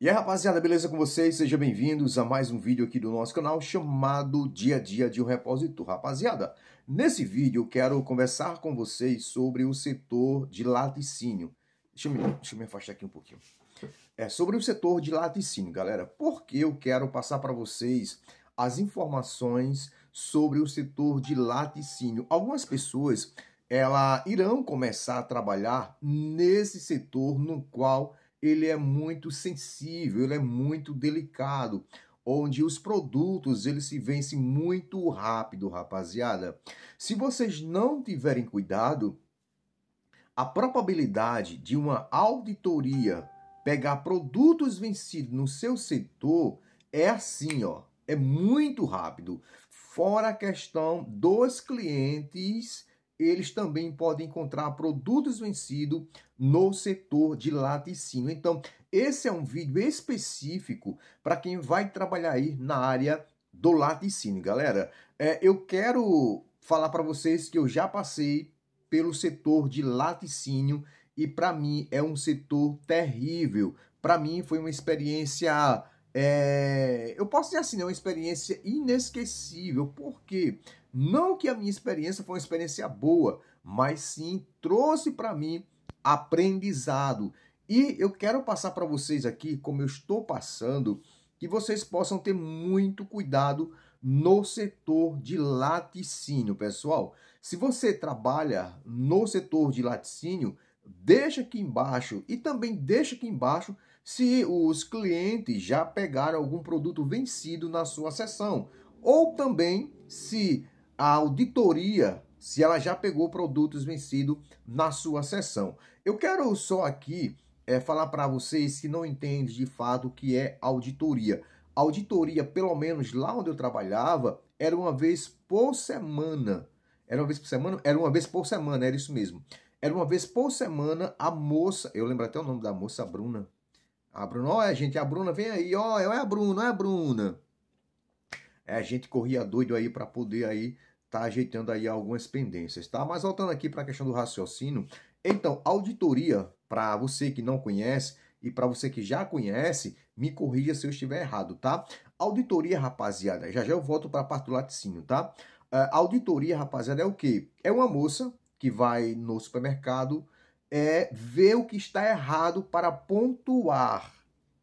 E aí rapaziada, beleza com vocês? Sejam bem-vindos a mais um vídeo aqui do nosso canal chamado Dia a Dia de um Repositor. Rapaziada, nesse vídeo eu quero conversar com vocês sobre o setor de laticínio. Deixa eu me, deixa eu me afastar aqui um pouquinho. É sobre o setor de laticínio, galera, porque eu quero passar para vocês as informações sobre o setor de laticínio. Algumas pessoas ela irão começar a trabalhar nesse setor no qual ele é muito sensível, ele é muito delicado, onde os produtos eles se vencem muito rápido, rapaziada. Se vocês não tiverem cuidado, a probabilidade de uma auditoria pegar produtos vencidos no seu setor é assim, ó, é muito rápido. Fora a questão dos clientes eles também podem encontrar produtos vencidos no setor de laticínio. Então, esse é um vídeo específico para quem vai trabalhar aí na área do laticínio, galera. É, eu quero falar para vocês que eu já passei pelo setor de laticínio e para mim é um setor terrível. Para mim foi uma experiência é, eu posso dizer assim, é uma experiência inesquecível, porque não que a minha experiência foi uma experiência boa, mas sim trouxe para mim aprendizado. E eu quero passar para vocês aqui, como eu estou passando, que vocês possam ter muito cuidado no setor de laticínio, pessoal. Se você trabalha no setor de laticínio, deixa aqui embaixo e também deixa aqui embaixo se os clientes já pegaram algum produto vencido na sua sessão, ou também se a auditoria, se ela já pegou produtos vencidos na sua sessão. Eu quero só aqui é, falar para vocês que não entendem de fato o que é auditoria. Auditoria, pelo menos lá onde eu trabalhava, era uma vez por semana. Era uma vez por semana? Era uma vez por semana, era isso mesmo. Era uma vez por semana a moça, eu lembro até o nome da moça, Bruna, a Bruna, olha, é, gente, a Bruna vem aí, ó, é, é a Bruna, é a Bruna. É, a gente corria doido aí para poder aí tá ajeitando aí algumas pendências, tá? Mas voltando aqui para a questão do raciocínio, então, auditoria, para você que não conhece e para você que já conhece, me corrija se eu estiver errado, tá? Auditoria, rapaziada, já já eu volto para a parte do laticínio, tá? Uh, auditoria, rapaziada, é o quê? É uma moça que vai no supermercado é ver o que está errado para pontuar.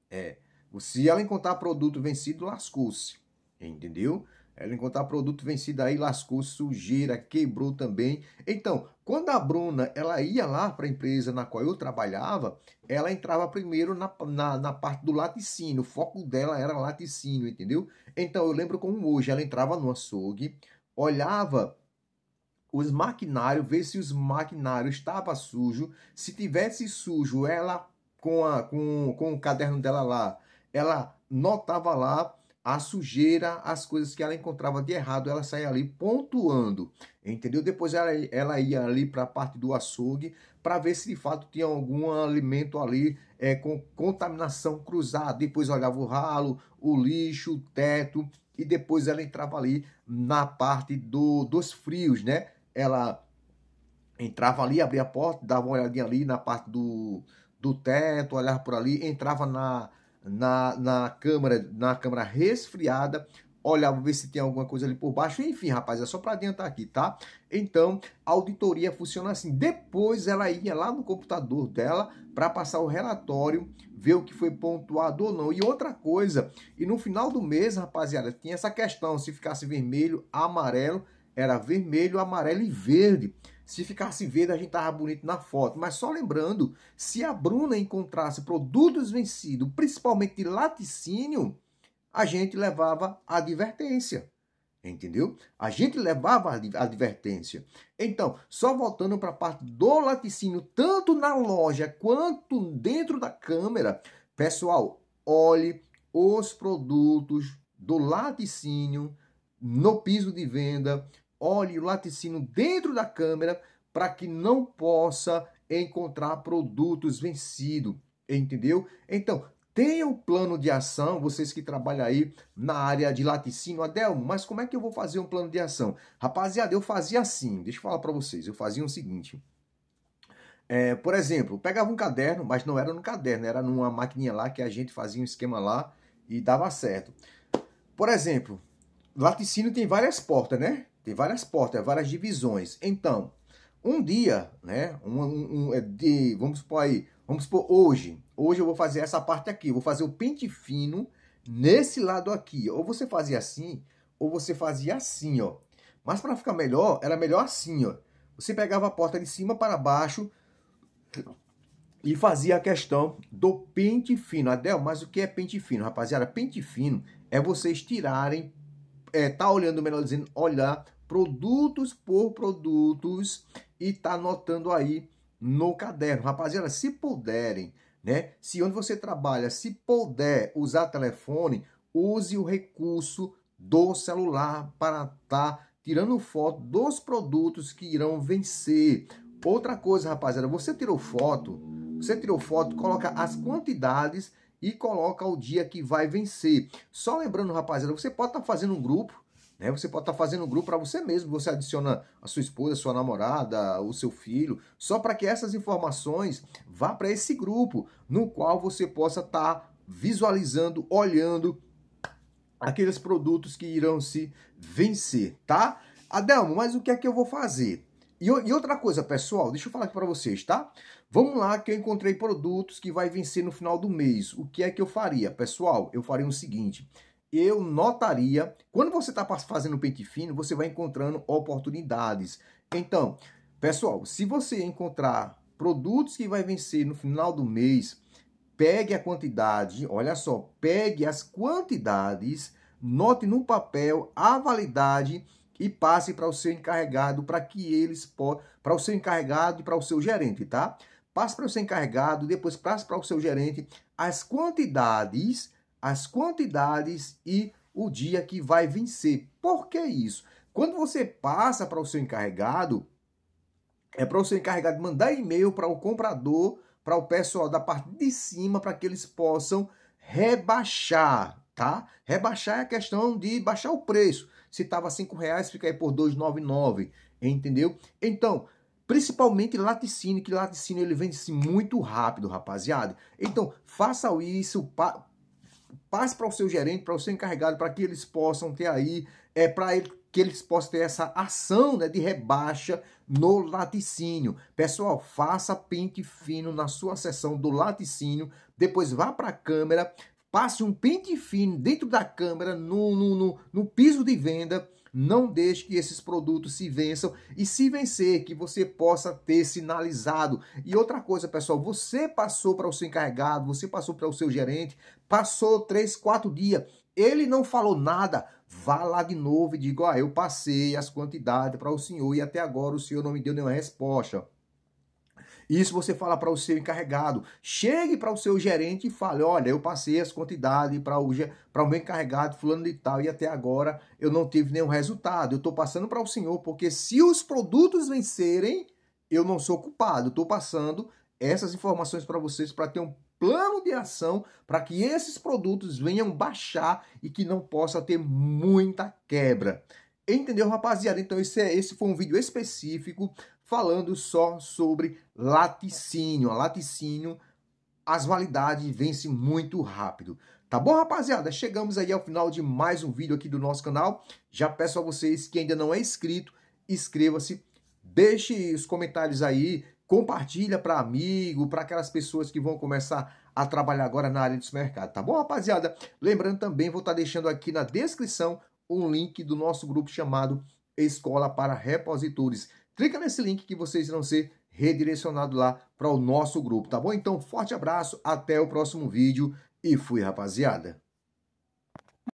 É, se ela encontrar produto vencido, lascou-se. Entendeu? Ela encontrar produto vencido aí, lascou sujeira, quebrou também. Então, quando a Bruna ela ia lá para a empresa na qual eu trabalhava, ela entrava primeiro na, na, na, parte do laticínio. O foco dela era laticínio, entendeu? Então, eu lembro como hoje, ela entrava no açougue, olhava os maquinários, ver se os maquinários estava sujo. Se tivesse sujo, ela com, a, com, com o caderno dela lá, ela notava lá a sujeira, as coisas que ela encontrava de errado, ela saía ali pontuando, entendeu? Depois ela, ela ia ali para a parte do açougue para ver se de fato tinha algum alimento ali é, com contaminação cruzada. Depois olhava o ralo, o lixo, o teto e depois ela entrava ali na parte do, dos frios, né? ela entrava ali, abria a porta, dava uma olhadinha ali na parte do, do teto, olhava por ali, entrava na, na, na câmara, na câmara resfriada, olhava ver se tem alguma coisa ali por baixo. Enfim, rapaz, é só para adiantar aqui, tá? Então, a auditoria funciona assim. Depois ela ia lá no computador dela para passar o relatório, ver o que foi pontuado ou não. E outra coisa, e no final do mês, rapaziada, tinha essa questão se ficasse vermelho, amarelo, era vermelho, amarelo e verde. Se ficasse verde, a gente tava bonito na foto. Mas só lembrando, se a Bruna encontrasse produtos vencidos, principalmente laticínio, a gente levava a advertência. Entendeu? A gente levava a advertência. Então, só voltando para a parte do laticínio, tanto na loja quanto dentro da câmera, pessoal, olhe os produtos do laticínio no piso de venda, olhe o laticínio dentro da câmera para que não possa encontrar produtos vencidos, entendeu? Então, tenha um plano de ação, vocês que trabalham aí na área de laticínio, Adelmo, mas como é que eu vou fazer um plano de ação? Rapaziada, eu fazia assim, deixa eu falar para vocês, eu fazia o seguinte... É, por exemplo, pegava um caderno, mas não era no caderno, era numa maquininha lá que a gente fazia um esquema lá e dava certo. Por exemplo, laticínio tem várias portas, né? Tem várias portas, várias divisões. Então, um dia, né? Um, um, um, é de, vamos supor aí, vamos supor hoje. Hoje eu vou fazer essa parte aqui. Vou fazer o pente fino nesse lado aqui. Ou você fazia assim, ou você fazia assim, ó. Mas para ficar melhor, era melhor assim, ó. Você pegava a porta de cima para baixo e fazia a questão do pente fino. Adel, mas o que é pente fino, rapaziada? Pente fino é vocês tirarem, é, tá olhando, melhor dizendo, olhar produtos por produtos e tá anotando aí no caderno. Rapaziada, se puderem, né? Se onde você trabalha, se puder usar telefone, use o recurso do celular para estar tá tirando foto dos produtos que irão vencer. Outra coisa, rapaziada, você tirou foto, você tirou foto, coloca as quantidades e coloca o dia que vai vencer. Só lembrando, rapaziada, você pode estar tá fazendo um grupo né? Você pode estar tá fazendo um grupo para você mesmo, você adiciona a sua esposa, a sua namorada, o seu filho, só para que essas informações vá para esse grupo, no qual você possa estar tá visualizando, olhando aqueles produtos que irão se vencer, tá? Adelmo, mas o que é que eu vou fazer? E, e outra coisa, pessoal, deixa eu falar aqui para vocês, tá? Vamos lá que eu encontrei produtos que vai vencer no final do mês. O que é que eu faria? Pessoal, eu faria o seguinte, eu notaria, quando você está fazendo pente fino, você vai encontrando oportunidades. Então, pessoal, se você encontrar produtos que vai vencer no final do mês, pegue a quantidade, olha só, pegue as quantidades, note no papel a validade e passe para o seu encarregado para que eles para o seu encarregado e para o seu gerente, tá? Passe para o seu encarregado, depois passe para o seu gerente as quantidades as quantidades e o dia que vai vencer. Por que isso? Quando você passa para o seu encarregado, é para o seu encarregado mandar e-mail para o comprador, para o pessoal da parte de cima, para que eles possam rebaixar, tá? Rebaixar é a questão de baixar o preço. Se estava cinco reais, fica aí por 2,99, entendeu? Então, principalmente laticínio, que laticínio ele vende-se muito rápido, rapaziada. Então, faça isso, passe para o seu gerente, para o seu encarregado, para que eles possam ter aí, é, para ele, que eles possam ter essa ação né, de rebaixa no laticínio. Pessoal, faça pente fino na sua sessão do laticínio, depois vá para a câmera, passe um pente fino dentro da câmera no, no, no, no piso de venda, não deixe que esses produtos se vençam e se vencer, que você possa ter sinalizado. E outra coisa, pessoal, você passou para o seu encarregado, você passou para o seu gerente, passou três, quatro dias, ele não falou nada, vá lá de novo e diga, ah, eu passei as quantidades para o senhor e até agora o senhor não me deu nenhuma resposta isso você fala para o seu encarregado. Chegue para o seu gerente e fale: olha, eu passei as quantidades para o, para o meu encarregado, fulano de tal, e até agora eu não tive nenhum resultado. Eu estou passando para o senhor, porque se os produtos vencerem, eu não sou culpado. Estou passando essas informações para vocês para ter um plano de ação para que esses produtos venham baixar e que não possa ter muita quebra. Entendeu, rapaziada? Então esse, é, esse foi um vídeo específico falando só sobre laticínio. A laticínio, as validades vencem muito rápido. Tá bom, rapaziada? Chegamos aí ao final de mais um vídeo aqui do nosso canal. Já peço a vocês que ainda não é inscrito, inscreva-se, deixe os comentários aí, compartilha para amigo, para aquelas pessoas que vão começar a trabalhar agora na área dos mercados. tá bom, rapaziada? Lembrando também, vou estar tá deixando aqui na descrição um link do nosso grupo chamado Escola para Repositores clica nesse link que vocês irão ser redirecionados lá para o nosso grupo, tá bom? Então, forte abraço, até o próximo vídeo e fui, rapaziada!